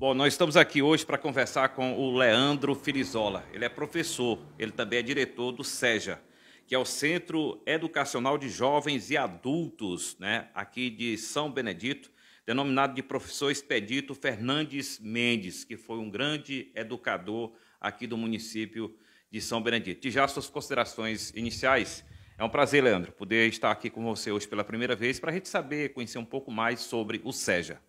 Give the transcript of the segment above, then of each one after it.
Bom, nós estamos aqui hoje para conversar com o Leandro Filizola. Ele é professor, ele também é diretor do SEJA, que é o Centro Educacional de Jovens e Adultos, né, aqui de São Benedito, denominado de professor Expedito Fernandes Mendes, que foi um grande educador aqui do município de São Benedito. E já suas considerações iniciais. É um prazer, Leandro, poder estar aqui com você hoje pela primeira vez para a gente saber, conhecer um pouco mais sobre o SEJA.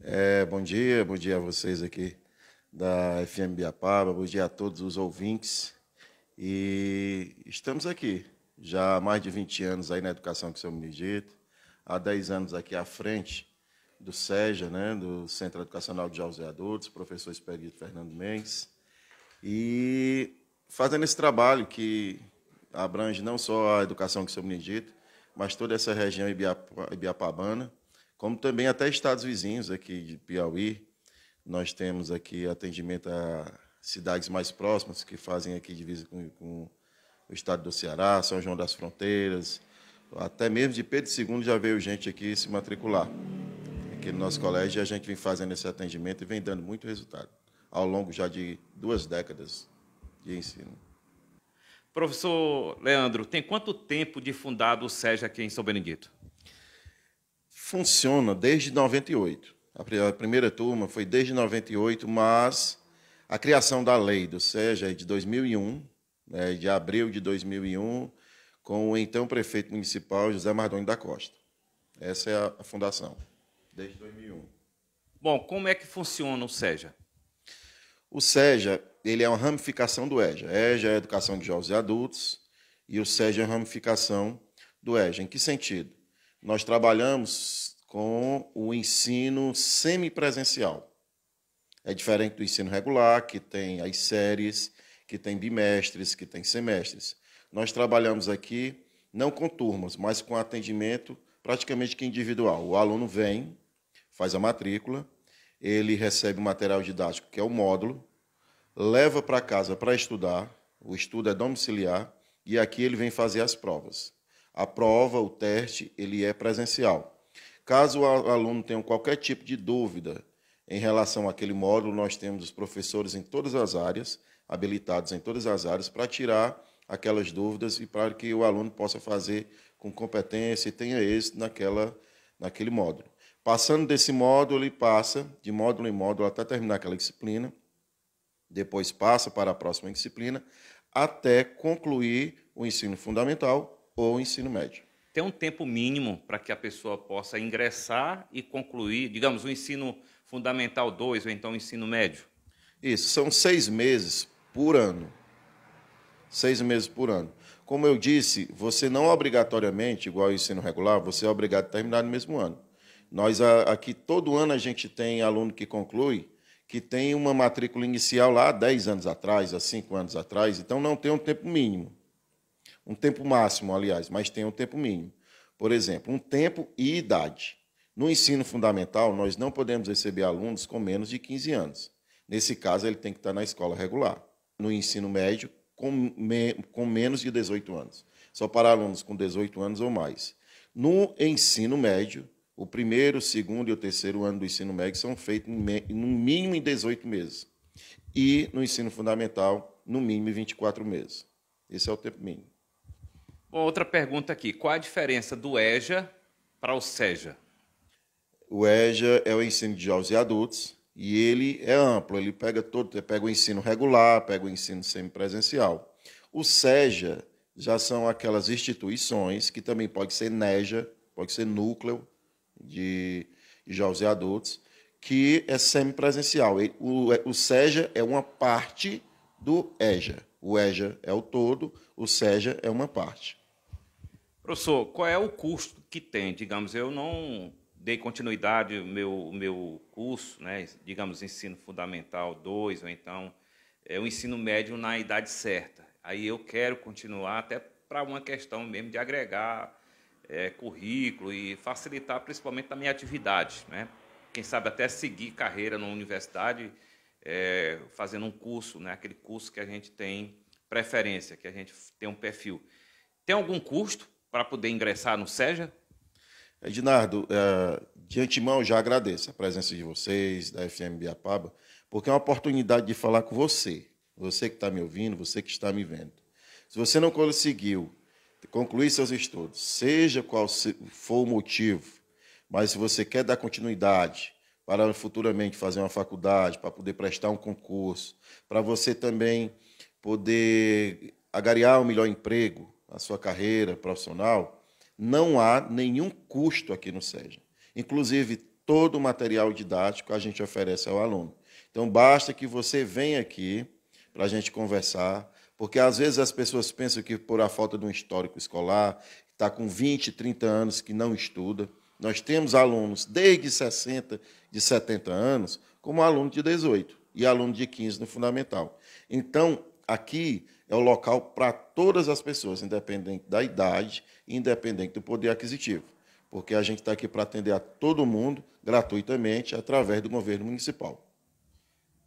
É, bom dia, bom dia a vocês aqui da FM Biapaba, bom dia a todos os ouvintes. E estamos aqui já há mais de 20 anos aí na educação que o senhor me digita, há 10 anos aqui à frente do SEJA, né, do Centro Educacional de Jovens e Adultos, professor Expedito Fernando Mendes, e fazendo esse trabalho que abrange não só a educação que o senhor me digita, mas toda essa região ibiapabana, como também até estados vizinhos aqui de Piauí. Nós temos aqui atendimento a cidades mais próximas que fazem aqui divisa com, com o estado do Ceará, São João das Fronteiras, até mesmo de Pedro II já veio gente aqui se matricular. Aqui no nosso colégio a gente vem fazendo esse atendimento e vem dando muito resultado ao longo já de duas décadas de ensino. Professor Leandro, tem quanto tempo de fundado o SESI aqui em São Benedito? funciona desde 98. A primeira turma foi desde 98, mas a criação da lei do SEJA é de 2001, né, de abril de 2001, com o então prefeito municipal José Mardoni da Costa. Essa é a fundação, desde 2001. Bom, como é que funciona o SEJA? O SEJA ele é uma ramificação do EJA. EJA é Educação de Jovens e Adultos, e o SEJA é uma ramificação do EJA. Em que sentido? nós trabalhamos com o ensino semipresencial. É diferente do ensino regular, que tem as séries, que tem bimestres, que tem semestres. Nós trabalhamos aqui não com turmas, mas com atendimento praticamente que individual. O aluno vem, faz a matrícula, ele recebe o material didático, que é o módulo, leva para casa para estudar, o estudo é domiciliar, e aqui ele vem fazer as provas a prova, o teste, ele é presencial. Caso o aluno tenha qualquer tipo de dúvida em relação àquele módulo, nós temos os professores em todas as áreas, habilitados em todas as áreas, para tirar aquelas dúvidas e para que o aluno possa fazer com competência e tenha êxito naquela, naquele módulo. Passando desse módulo, ele passa de módulo em módulo até terminar aquela disciplina, depois passa para a próxima disciplina, até concluir o ensino fundamental ou ensino médio. Tem um tempo mínimo para que a pessoa possa ingressar e concluir, digamos, o ensino fundamental 2 ou então o ensino médio? Isso, são seis meses por ano. Seis meses por ano. Como eu disse, você não obrigatoriamente, igual ao ensino regular, você é obrigado a terminar no mesmo ano. Nós aqui, todo ano, a gente tem aluno que conclui que tem uma matrícula inicial lá há 10 anos atrás, há 5 anos atrás, então não tem um tempo mínimo. Um tempo máximo, aliás, mas tem um tempo mínimo. Por exemplo, um tempo e idade. No ensino fundamental, nós não podemos receber alunos com menos de 15 anos. Nesse caso, ele tem que estar na escola regular. No ensino médio, com, me, com menos de 18 anos. Só para alunos com 18 anos ou mais. No ensino médio, o primeiro, o segundo e o terceiro ano do ensino médio são feitos no mínimo em 18 meses. E no ensino fundamental, no mínimo em 24 meses. Esse é o tempo mínimo. Bom, outra pergunta aqui. Qual a diferença do EJA para o SEJA? O EJA é o ensino de jovens e adultos e ele é amplo, ele pega todo, pega o ensino regular, pega o ensino semipresencial. O SEJA já são aquelas instituições que também pode ser NEJA, pode ser núcleo de jovens e adultos, que é semipresencial. O, o SEJA é uma parte do EJA. O EJA é o todo, o SEJA é uma parte. Professor, qual é o custo que tem? Digamos, eu não dei continuidade ao meu, meu curso, né? digamos, ensino fundamental 2, ou então é, o ensino médio na idade certa. Aí eu quero continuar até para uma questão mesmo de agregar é, currículo e facilitar principalmente a minha atividade. Né? Quem sabe até seguir carreira na universidade, é, fazendo um curso, né? aquele curso que a gente tem preferência, que a gente tem um perfil. Tem algum custo para poder ingressar no SEJA? Ednardo, é, de antemão já agradeço a presença de vocês, da FM Biapaba, porque é uma oportunidade de falar com você, você que está me ouvindo, você que está me vendo. Se você não conseguiu concluir seus estudos, seja qual for o motivo, mas se você quer dar continuidade para futuramente fazer uma faculdade, para poder prestar um concurso, para você também poder agariar um melhor emprego, a sua carreira profissional, não há nenhum custo aqui no SEJA. Inclusive, todo o material didático a gente oferece ao aluno. Então, basta que você venha aqui para a gente conversar, porque às vezes as pessoas pensam que por a falta de um histórico escolar, está com 20, 30 anos que não estuda. Nós temos alunos desde 60, de 70 anos, como aluno de 18 e aluno de 15 no fundamental. Então, aqui é o local para todas as pessoas, independente da idade, independente do poder aquisitivo, porque a gente está aqui para atender a todo mundo gratuitamente através do governo municipal.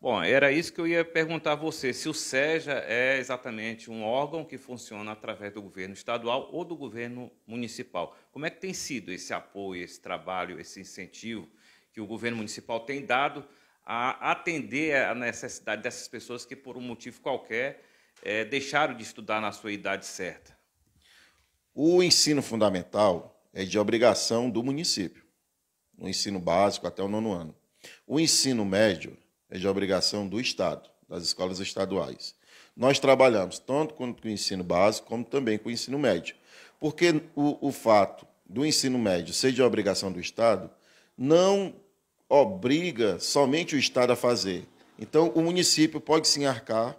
Bom, era isso que eu ia perguntar a você, se o SEJA é exatamente um órgão que funciona através do governo estadual ou do governo municipal. Como é que tem sido esse apoio, esse trabalho, esse incentivo que o governo municipal tem dado a atender a necessidade dessas pessoas que, por um motivo qualquer, é, deixaram de estudar na sua idade certa? O ensino fundamental é de obrigação do município, o ensino básico até o nono ano. O ensino médio é de obrigação do Estado, das escolas estaduais. Nós trabalhamos tanto com o ensino básico como também com o ensino médio, porque o, o fato do ensino médio ser de obrigação do Estado não obriga somente o Estado a fazer. Então, o município pode se arcar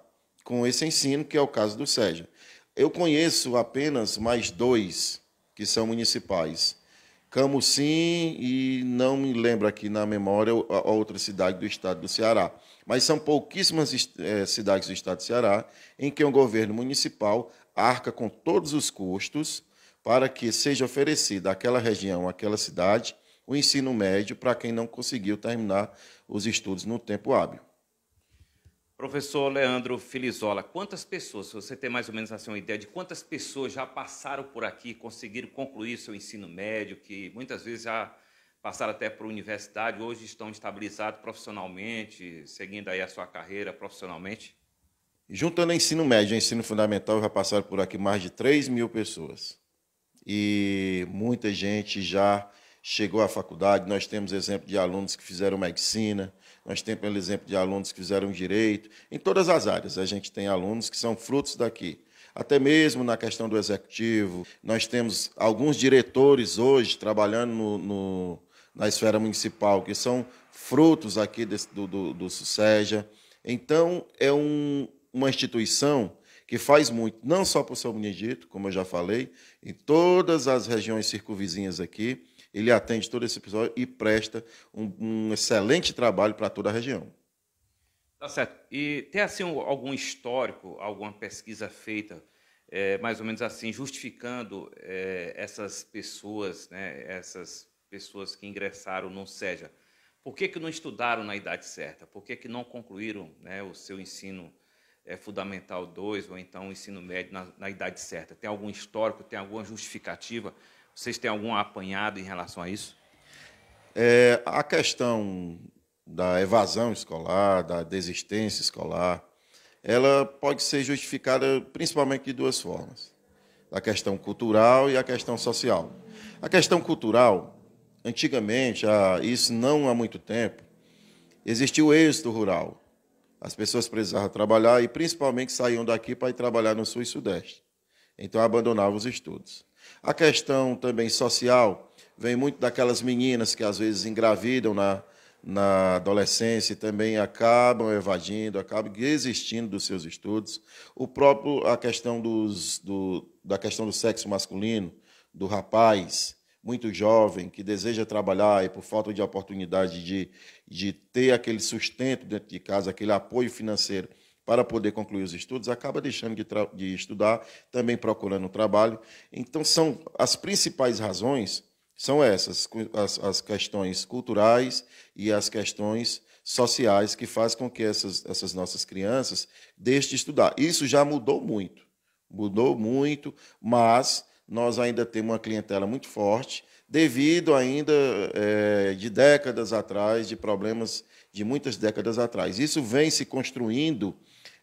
com esse ensino, que é o caso do Sérgio. Eu conheço apenas mais dois que são municipais. Camusim e não me lembro aqui na memória a outra cidade do estado do Ceará. Mas são pouquíssimas é, cidades do estado do Ceará em que o um governo municipal arca com todos os custos para que seja oferecida àquela região, àquela cidade, o ensino médio para quem não conseguiu terminar os estudos no tempo hábil. Professor Leandro Filizola, quantas pessoas, se você tem mais ou menos assim uma ideia de quantas pessoas já passaram por aqui, conseguiram concluir seu ensino médio, que muitas vezes já passaram até para a universidade, hoje estão estabilizados profissionalmente, seguindo aí a sua carreira profissionalmente? Juntando ensino médio e ensino fundamental, já passaram por aqui mais de 3 mil pessoas. E muita gente já chegou à faculdade. Nós temos exemplo de alunos que fizeram medicina, nós temos, pelo exemplo, de alunos que fizeram direito. Em todas as áreas, a gente tem alunos que são frutos daqui. Até mesmo na questão do executivo, nós temos alguns diretores hoje trabalhando no, no, na esfera municipal, que são frutos aqui desse, do, do, do SUSEJA. Então, é um, uma instituição que faz muito, não só para o São Benedito, como eu já falei, em todas as regiões circunvizinhas aqui, ele atende todo esse episódio e presta um, um excelente trabalho para toda a região. Tá certo. E tem assim algum histórico, alguma pesquisa feita, é, mais ou menos assim, justificando é, essas pessoas, né, essas pessoas que ingressaram no SEJA? Por que, que não estudaram na idade certa? Por que, que não concluíram né, o seu ensino é, fundamental 2 ou então o ensino médio na, na idade certa? Tem algum histórico, tem alguma justificativa vocês têm algum apanhado em relação a isso? É, a questão da evasão escolar, da desistência escolar, ela pode ser justificada principalmente de duas formas: a questão cultural e a questão social. A questão cultural, antigamente, há, isso não há muito tempo, existia o êxito rural. As pessoas precisavam trabalhar e principalmente saíam daqui para ir trabalhar no sul e sudeste. Então abandonavam os estudos. A questão também social vem muito daquelas meninas que às vezes engravidam na, na adolescência e também acabam evadindo, acabam desistindo dos seus estudos. O próprio a questão dos, do, da questão do sexo masculino, do rapaz muito jovem que deseja trabalhar e por falta de oportunidade de, de ter aquele sustento dentro de casa, aquele apoio financeiro, para poder concluir os estudos, acaba deixando de, de estudar, também procurando um trabalho. Então, são as principais razões são essas, as, as questões culturais e as questões sociais que faz com que essas, essas nossas crianças deixem de estudar. Isso já mudou muito, mudou muito, mas nós ainda temos uma clientela muito forte, devido ainda é, de décadas atrás, de problemas de muitas décadas atrás. Isso vem se construindo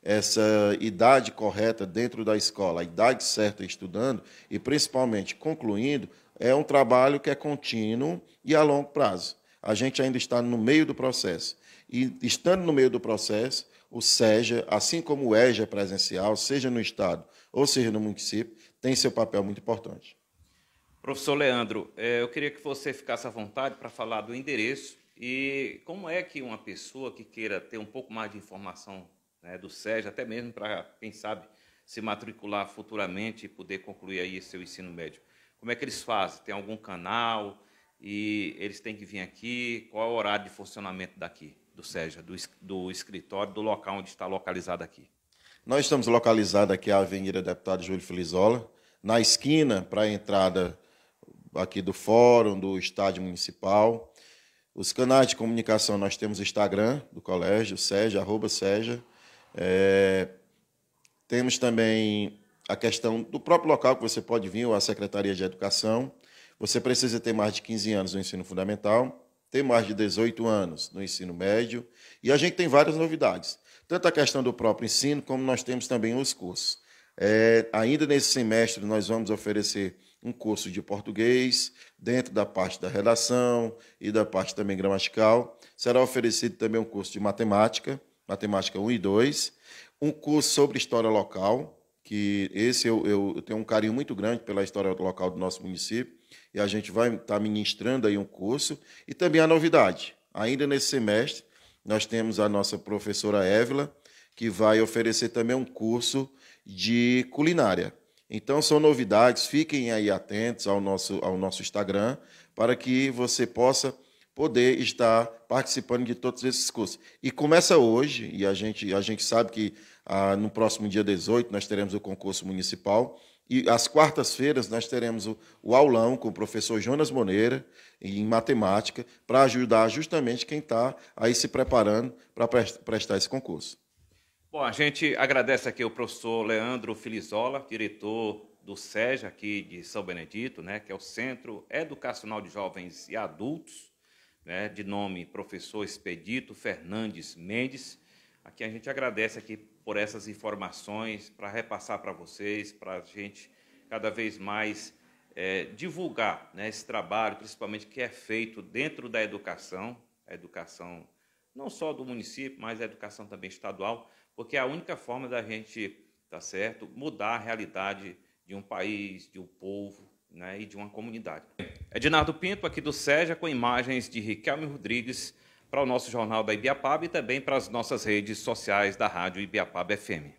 essa idade correta dentro da escola, a idade certa estudando e principalmente concluindo, é um trabalho que é contínuo e a longo prazo. A gente ainda está no meio do processo. E estando no meio do processo, o SEJA, assim como o EJA presencial, seja no Estado ou seja no município, tem seu papel muito importante. Professor Leandro, é, eu queria que você ficasse à vontade para falar do endereço e como é que uma pessoa que queira ter um pouco mais de informação né, do SEG, até mesmo para, quem sabe, se matricular futuramente e poder concluir aí seu ensino médio. Como é que eles fazem? Tem algum canal e eles têm que vir aqui? Qual é o horário de funcionamento daqui, do SEJA, do, do escritório, do local onde está localizado aqui? Nós estamos localizados aqui na Avenida Deputado Júlio Felizola, na esquina para a entrada aqui do fórum, do estádio municipal. Os canais de comunicação nós temos Instagram do colégio, SEJA, arroba SEJA. É, temos também a questão do próprio local que você pode vir, ou a Secretaria de Educação. Você precisa ter mais de 15 anos no ensino fundamental, ter mais de 18 anos no ensino médio. E a gente tem várias novidades, tanto a questão do próprio ensino, como nós temos também os cursos. É, ainda nesse semestre, nós vamos oferecer um curso de português, dentro da parte da redação e da parte também gramatical. Será oferecido também um curso de matemática matemática 1 e 2, um curso sobre história local, que esse eu, eu, eu tenho um carinho muito grande pela história local do nosso município, e a gente vai estar tá ministrando aí um curso, e também a novidade, ainda nesse semestre, nós temos a nossa professora Évila, que vai oferecer também um curso de culinária. Então são novidades, fiquem aí atentos ao nosso, ao nosso Instagram para que você possa poder estar participando de todos esses cursos. E começa hoje, e a gente, a gente sabe que ah, no próximo dia 18 nós teremos o concurso municipal, e às quartas-feiras nós teremos o, o, aulão com o professor Jonas Moneira, em matemática, para ajudar justamente quem está aí se preparando para prestar esse concurso. Bom, a gente agradece aqui o professor Leandro Filizola, diretor do SEJA aqui de São Benedito, né, que é o Centro Educacional de Jovens e Adultos, né, de nome professor Expedito Fernandes Mendes. Aqui a gente agradece aqui por essas informações, para repassar para vocês, para a gente cada vez mais é, divulgar né, esse trabalho, principalmente que é feito dentro da educação, a educação não só do município, mas a educação também estadual, porque é a única forma da gente, tá certo, mudar a realidade de um país, de um povo, né, e de uma comunidade. Ednardo Pinto, aqui do SEJA, com imagens de Riquelme Rodrigues para o nosso jornal da Ibiapaba e também para as nossas redes sociais da Rádio Ibiapaba FM.